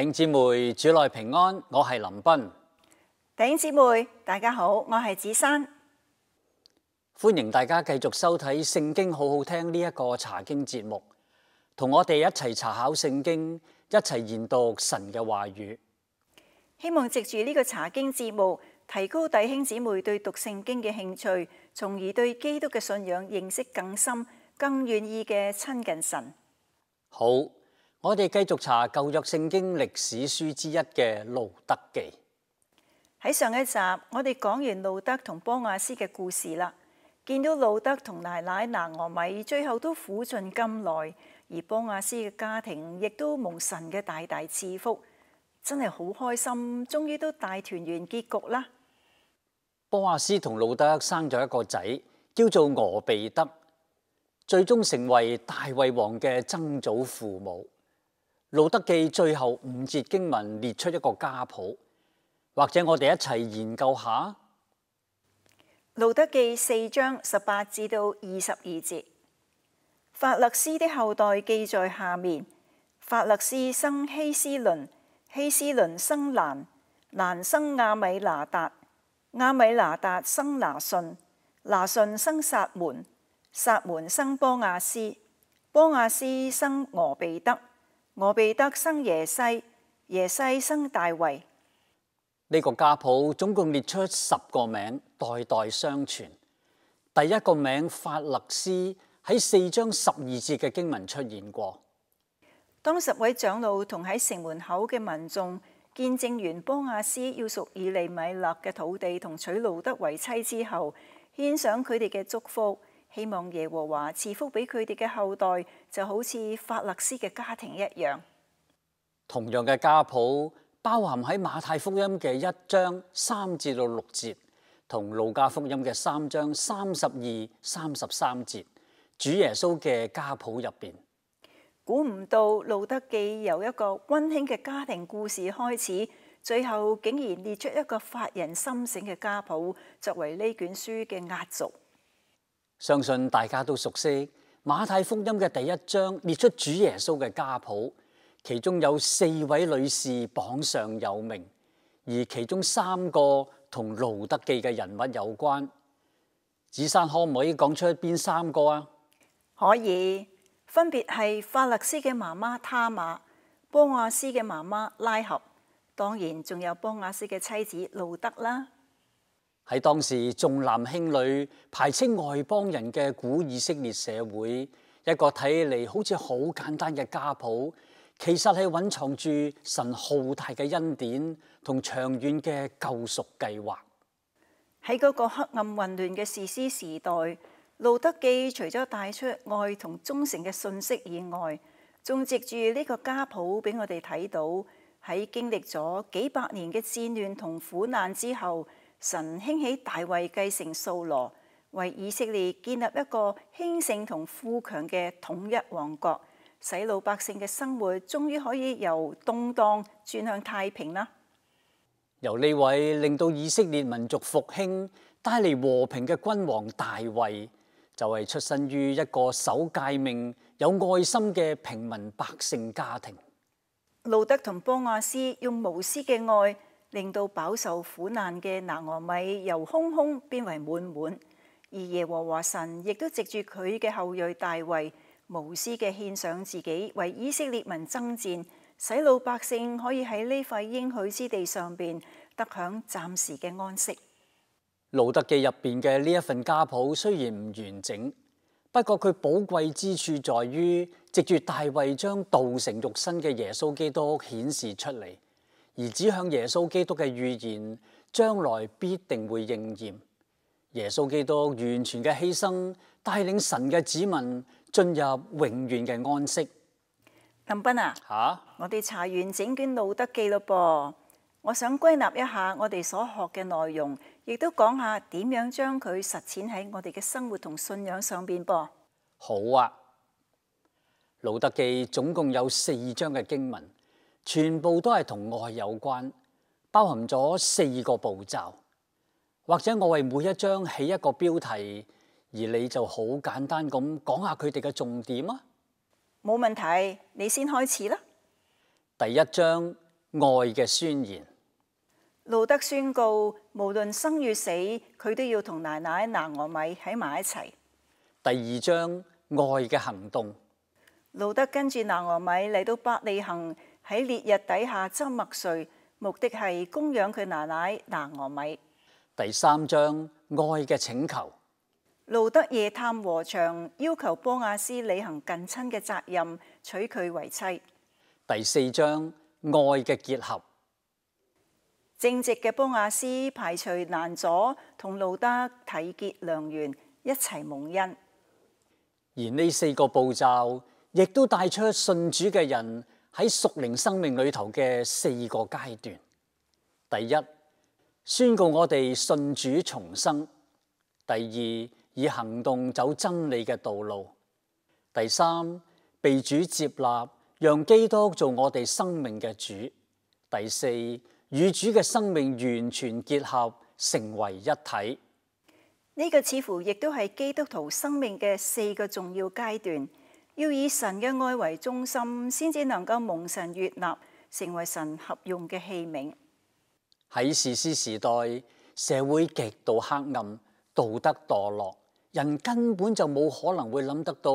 弟姐姊妹，主内平安，我系林斌。弟姐姊妹，大家好，我系子珊。欢迎大家继续收睇《圣经好好听》呢一个查经节目，同我哋一齐查考圣经，一齐研读神嘅话语。希望藉住呢个查经节目，提高弟兄姊妹对读圣经嘅兴趣，从而对基督嘅信仰认识更深，更愿意嘅亲近神。好。我哋继续查旧约圣经历史书之一嘅路德记。喺上一集，我哋讲完路德同波亚斯嘅故事啦。见到路德同奶奶拿俄米，最后都苦尽甘来；而波亚斯嘅家庭亦都蒙神嘅大大赐福，真系好开心，终于都大团圆结局啦。波亚斯同路德生咗一个仔，叫做俄比德，最终成为大卫王嘅曾祖父母。路德记最后五节经文列出一个家谱，或者我哋一齐研究下路德记四章十八至到二十二节。法勒斯的后代记在下面：法勒斯生希斯伦，希斯伦生兰，兰生亚米拿达，亚米拿达生拿顺，拿顺生撒门，撒门生波亚斯，波亚斯生俄比德。我被得生耶西，耶西生大卫。呢个家谱总共列出十个名，代代相传。第一个名法勒斯喺四章十二节嘅经文出现过。当十位长老同喺城门口嘅民众见证完波亚斯要属以利米勒嘅土地同娶路德为妻之后，献上佢哋嘅祝福。希望耶和华赐福俾佢哋嘅后代，就好似法勒斯嘅家庭一样。同样嘅家谱，包含喺马太福音嘅一章三至到六节，同路加福音嘅三章三十二、三十三节，主耶稣嘅家谱入边。估唔到路德记由一个温馨嘅家庭故事开始，最后竟然列出一个发人深省嘅家谱，作为呢卷书嘅压轴。相信大家都熟悉马太福音嘅第一章，列出主耶稣嘅家谱，其中有四位女士榜上有名，而其中三个同路德记嘅人物有关。子珊可唔可以讲出边三个啊？可以，分别系法勒斯嘅妈妈他玛、波亚斯嘅妈妈拉合，当然仲有波亚斯嘅妻子路德啦。喺当时重男轻女、排斥外邦人嘅古以色列社会，一个睇起嚟好似好简单嘅家谱，其实系蕴藏住神浩大嘅恩典同长远嘅救赎计划。喺嗰个黑暗混乱嘅史诗时代，路德记除咗带出爱同忠诚嘅信息以外，仲藉住呢个家谱俾我哋睇到。喺经历咗几百年嘅战乱同苦难之后。神兴起大卫继承扫罗，为以色列建立一个兴盛同富强嘅统一王国，使老百姓嘅生活终于可以由动荡转向太平啦。由呢位令到以色列民族复兴、带嚟和平嘅君王大卫，就系出身于一个守诫命、有爱心嘅平民百姓家庭。路德同波亚斯用无私嘅爱。令到饱受苦难嘅拿俄米由空空变为满满，而耶和华神亦都藉住佢嘅后裔大卫无私嘅献上自己，为以色列民争战，使老百姓可以喺呢块应许之地上边得享暂时嘅安息。路德记入边嘅呢一份家谱虽然唔完整，不过佢宝贵之处在于藉住大卫将道成肉身嘅耶稣基督显示出嚟。而指向耶稣基督嘅预言，将来必定会应验。耶稣基督完全嘅牺牲，带领神嘅子民进入永远嘅安息。林斌啊，吓，我哋查完整卷路德记咯噃，我想归纳一下我哋所学嘅内容，亦都讲下点样将佢实践喺我哋嘅生活同信仰上边噃。好啊，路德记总共有四章嘅经文。全部都系同爱有关，包含咗四个步骤。或者我为每一章起一个标题，而你就好简单咁讲下佢哋嘅重点啊？冇问题，你先开始啦。第一章爱嘅宣言，路德宣告无论生与死，佢都要同奶奶拿俄米喺埋一齐。第二章爱嘅行动，路德跟住拿俄米嚟到百里行。喺烈日底下，周墨睡，目的系供养佢奶奶拿俄米。第三章爱嘅请求，路德夜探和场，要求波亚斯履行近亲嘅责任，娶佢为妻。第四章爱嘅结合，正直嘅波亚斯排除难阻，同路德体结良缘，一齐蒙恩。而呢四个步骤，亦都带出信主嘅人。喺属灵生命里头嘅四个阶段：第一，宣告我哋信主重生；第二，以行动走真理嘅道路；第三，被主接纳，让基督做我哋生命嘅主；第四，与主嘅生命完全结合，成为一体。呢个似乎亦都系基督徒生命嘅四个重要阶段。要以神嘅爱为中心，先至能够蒙神悦纳，成为神合用嘅器皿。喺史诗时代，社会极度黑暗，道德堕落，人根本就冇可能会谂得到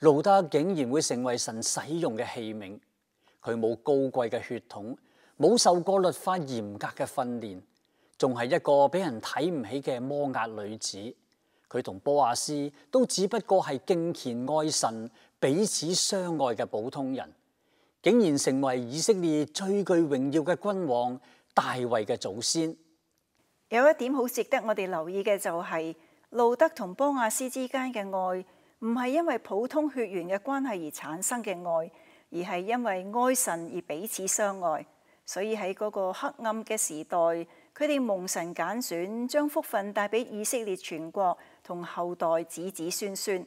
路德竟然会成为神使用嘅器皿。佢冇高贵嘅血统，冇受过律法严格嘅训练，仲系一个俾人睇唔起嘅摩压女子。佢同波亚斯都只不过系敬虔爱神。彼此相爱嘅普通人，竟然成为以色列最具荣耀嘅君王大卫嘅祖先。有一点好值得我哋留意嘅就系路德同波亚斯之间嘅爱，唔系因为普通血缘嘅关系而产生嘅爱，而系因为爱神而彼此相爱。所以喺嗰个黑暗嘅时代，佢哋蒙神拣选，将福分带俾以色列全国同后代子子孙孙。